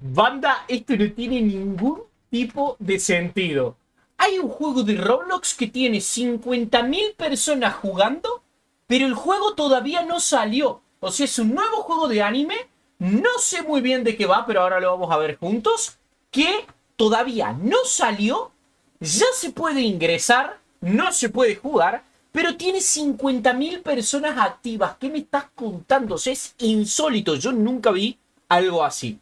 Banda, esto no tiene ningún tipo de sentido. Hay un juego de Roblox que tiene 50.000 personas jugando, pero el juego todavía no salió. O sea, es un nuevo juego de anime. No sé muy bien de qué va, pero ahora lo vamos a ver juntos. Que todavía no salió. Ya se puede ingresar. No se puede jugar. Pero tiene 50.000 personas activas. ¿Qué me estás contando? O sea, es insólito. Yo nunca vi algo así.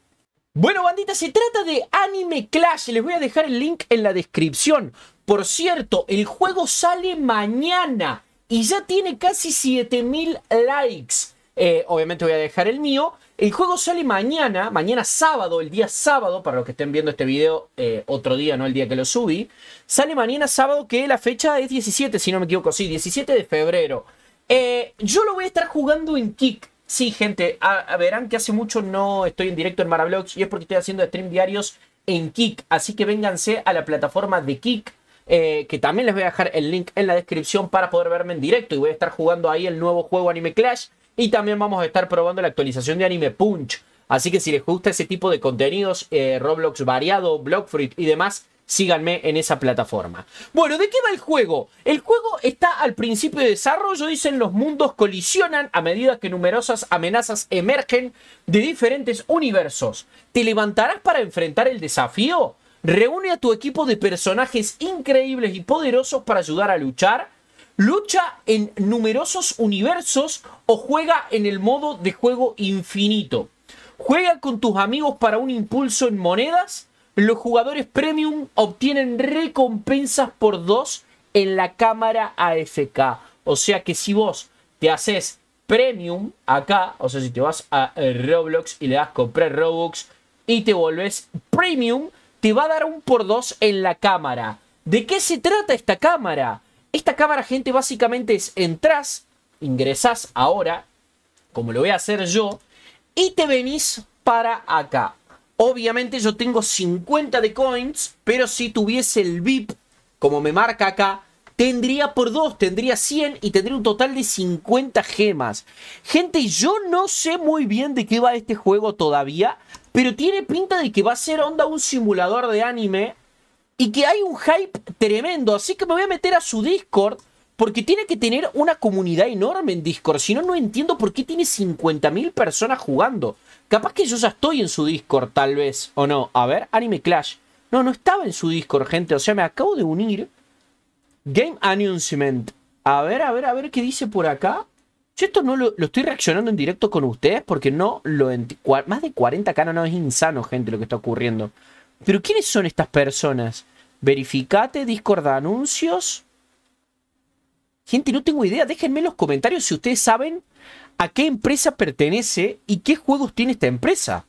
Bueno, bandita, se trata de Anime Clash. Les voy a dejar el link en la descripción. Por cierto, el juego sale mañana y ya tiene casi 7000 likes. Eh, obviamente voy a dejar el mío. El juego sale mañana, mañana sábado, el día sábado, para los que estén viendo este video eh, otro día, no el día que lo subí. Sale mañana sábado, que la fecha es 17, si no me equivoco, sí, 17 de febrero. Eh, yo lo voy a estar jugando en Kick. Sí, gente, verán que hace mucho no estoy en directo en Marablogs y es porque estoy haciendo stream diarios en Kik. Así que vénganse a la plataforma de Kik, eh, que también les voy a dejar el link en la descripción para poder verme en directo. Y voy a estar jugando ahí el nuevo juego Anime Clash. Y también vamos a estar probando la actualización de Anime Punch. Así que si les gusta ese tipo de contenidos, eh, Roblox variado, Blockfruit y demás, síganme en esa plataforma. Bueno, ¿de qué va el juego? El juego está al principio de desarrollo, dicen los mundos colisionan a medida que numerosas amenazas emergen de diferentes universos. ¿Te levantarás para enfrentar el desafío? Reúne a tu equipo de personajes increíbles y poderosos para ayudar a luchar. Lucha en numerosos universos o juega en el modo de juego infinito. Juega con tus amigos para un impulso en monedas los jugadores premium obtienen recompensas por dos en la cámara AFK. O sea que si vos te haces premium acá, o sea, si te vas a eh, Roblox y le das comprar Robux y te volvés premium, te va a dar un por dos en la cámara. ¿De qué se trata esta cámara? Esta cámara, gente, básicamente es entras, ingresas ahora, como lo voy a hacer yo, y te venís para acá. Obviamente yo tengo 50 de coins, pero si tuviese el VIP, como me marca acá, tendría por 2, tendría 100 y tendría un total de 50 gemas. Gente, yo no sé muy bien de qué va este juego todavía, pero tiene pinta de que va a ser onda un simulador de anime y que hay un hype tremendo, así que me voy a meter a su Discord porque tiene que tener una comunidad enorme en Discord. Si no, no entiendo por qué tiene 50.000 personas jugando. Capaz que yo ya estoy en su Discord, tal vez. O no. A ver, Anime Clash. No, no estaba en su Discord, gente. O sea, me acabo de unir. Game Announcement. A ver, a ver, a ver qué dice por acá. Yo esto no lo, estoy reaccionando en directo con ustedes porque no lo Más de 40k, no, es insano, gente, lo que está ocurriendo. Pero ¿quiénes son estas personas? Verificate, Discord anuncios. Gente, no tengo idea. Déjenme en los comentarios si ustedes saben a qué empresa pertenece y qué juegos tiene esta empresa.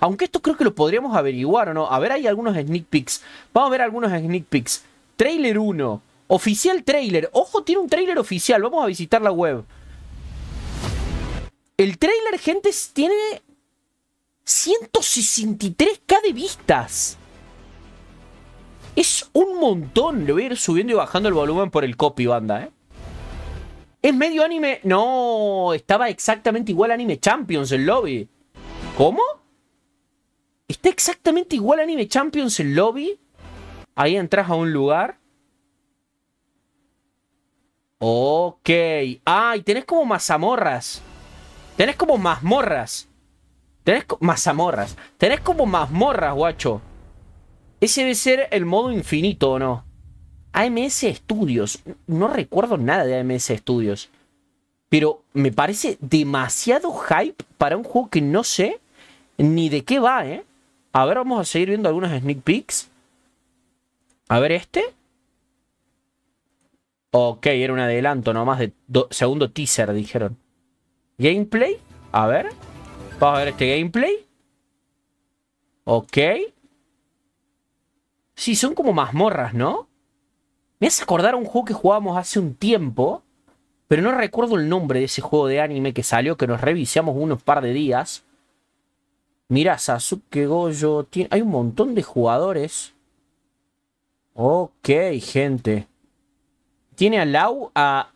Aunque esto creo que lo podríamos averiguar o no. A ver, hay algunos sneak peeks. Vamos a ver algunos sneak peeks. Trailer 1. Oficial trailer. Ojo, tiene un trailer oficial. Vamos a visitar la web. El trailer, gente, tiene 163k de vistas. Es un montón. Le voy a ir subiendo y bajando el volumen por el copy, banda, ¿eh? ¿Es medio anime? No, estaba exactamente igual Anime Champions en lobby. ¿Cómo? Está exactamente igual Anime Champions en lobby. Ahí entras a un lugar. Ok. Ay, tenés como mazamorras. Tenés como mazmorras. Tenés como mazamorras. Tenés como mazmorras, guacho. Ese debe ser el modo infinito, ¿o no? AMS Studios. No recuerdo nada de AMS Studios. Pero me parece demasiado hype para un juego que no sé ni de qué va, ¿eh? A ver, vamos a seguir viendo algunos sneak peeks. A ver este. Ok, era un adelanto nomás de segundo teaser, dijeron. Gameplay. A ver. Vamos a ver este gameplay. Ok. Sí, son como mazmorras, ¿no? Me hace acordar a un juego que jugábamos hace un tiempo, pero no recuerdo el nombre de ese juego de anime que salió, que nos revisamos unos par de días. Mira, Sasuke Goyo Hay un montón de jugadores. Ok, gente. Tiene a Lau, a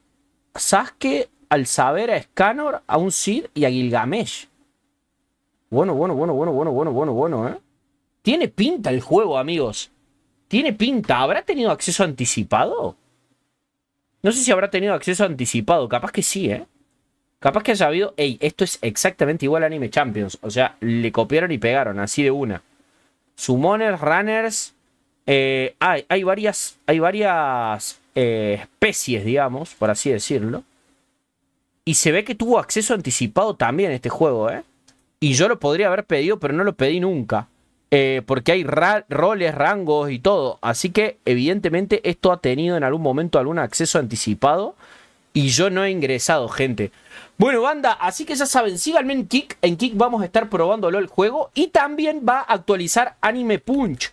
Sasuke, al Saber, a Scanor, a un Cid y a Gilgamesh. Bueno, bueno, bueno, bueno, bueno, bueno, bueno, bueno, ¿eh? Tiene pinta el juego, amigos. Tiene pinta. ¿Habrá tenido acceso anticipado? No sé si habrá tenido acceso anticipado. Capaz que sí, ¿eh? Capaz que haya habido... Ey, esto es exactamente igual a Anime Champions. O sea, le copiaron y pegaron, así de una. Summoners, Runners... Eh, hay, varias, hay varias eh, especies, digamos, por así decirlo. Y se ve que tuvo acceso anticipado también este juego, ¿eh? Y yo lo podría haber pedido, pero no lo pedí nunca. Eh, porque hay roles, rangos y todo. Así que evidentemente esto ha tenido en algún momento algún acceso anticipado y yo no he ingresado, gente. Bueno, banda, así que ya saben, síganme en Kick. En Kick vamos a estar probándolo el juego y también va a actualizar Anime Punch.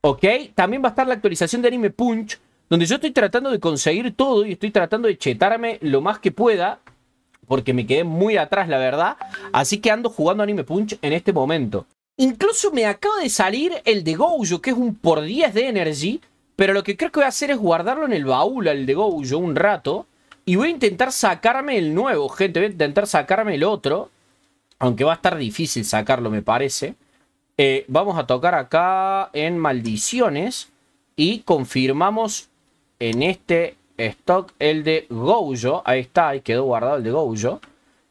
¿Ok? También va a estar la actualización de Anime Punch, donde yo estoy tratando de conseguir todo y estoy tratando de chetarme lo más que pueda, porque me quedé muy atrás, la verdad. Así que ando jugando Anime Punch en este momento. Incluso me acaba de salir el de Gojo, que es un por 10 de Energy. Pero lo que creo que voy a hacer es guardarlo en el baúl el de Gojo un rato. Y voy a intentar sacarme el nuevo, gente. Voy a intentar sacarme el otro. Aunque va a estar difícil sacarlo, me parece. Eh, vamos a tocar acá en maldiciones. Y confirmamos en este stock el de Gojo. Ahí está, ahí quedó guardado el de Gojo.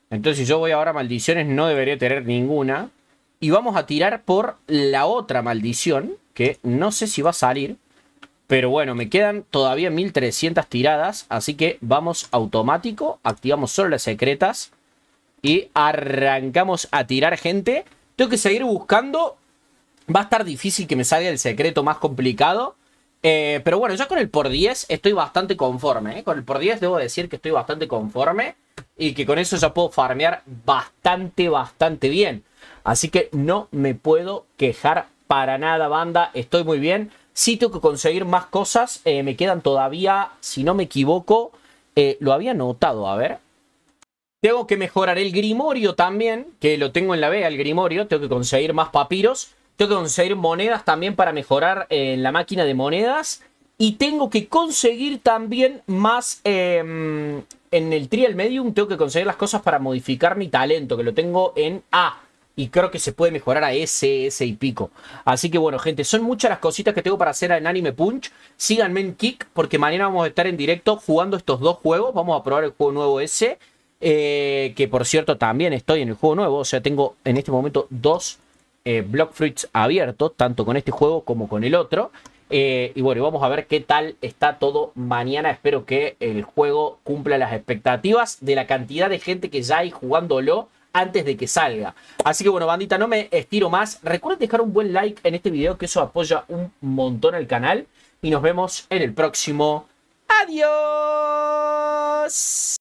Entonces yo voy ahora a maldiciones, no debería tener ninguna. Y vamos a tirar por la otra maldición, que no sé si va a salir. Pero bueno, me quedan todavía 1300 tiradas, así que vamos automático, activamos solo las secretas y arrancamos a tirar gente. Tengo que seguir buscando, va a estar difícil que me salga el secreto más complicado. Eh, pero bueno, ya con el por 10 estoy bastante conforme. ¿eh? Con el por 10 debo decir que estoy bastante conforme y que con eso ya puedo farmear bastante, bastante bien. Así que no me puedo quejar para nada, banda. Estoy muy bien. Sí tengo que conseguir más cosas. Eh, me quedan todavía, si no me equivoco, eh, lo había notado. A ver. Tengo que mejorar el grimorio también, que lo tengo en la B, el grimorio. Tengo que conseguir más papiros. Tengo que conseguir monedas también para mejorar eh, en la máquina de monedas y tengo que conseguir también más... Em, en el trial medium tengo que conseguir las cosas para modificar mi talento, que lo tengo en A. Y creo que se puede mejorar a S, S y pico. Así que bueno, gente, son muchas las cositas que tengo para hacer en Anime Punch. Síganme en Kick, porque mañana vamos a estar en directo jugando estos dos juegos. Vamos a probar el juego nuevo S. Eh, que por cierto, también estoy en el juego nuevo. O sea, tengo en este momento dos eh, Block Fruits abiertos, tanto con este juego como con el otro. Eh, y bueno, vamos a ver qué tal está todo mañana. Espero que el juego cumpla las expectativas de la cantidad de gente que ya hay jugándolo antes de que salga. Así que bueno, bandita, no me estiro más. Recuerden dejar un buen like en este video, que eso apoya un montón al canal. Y nos vemos en el próximo. Adiós.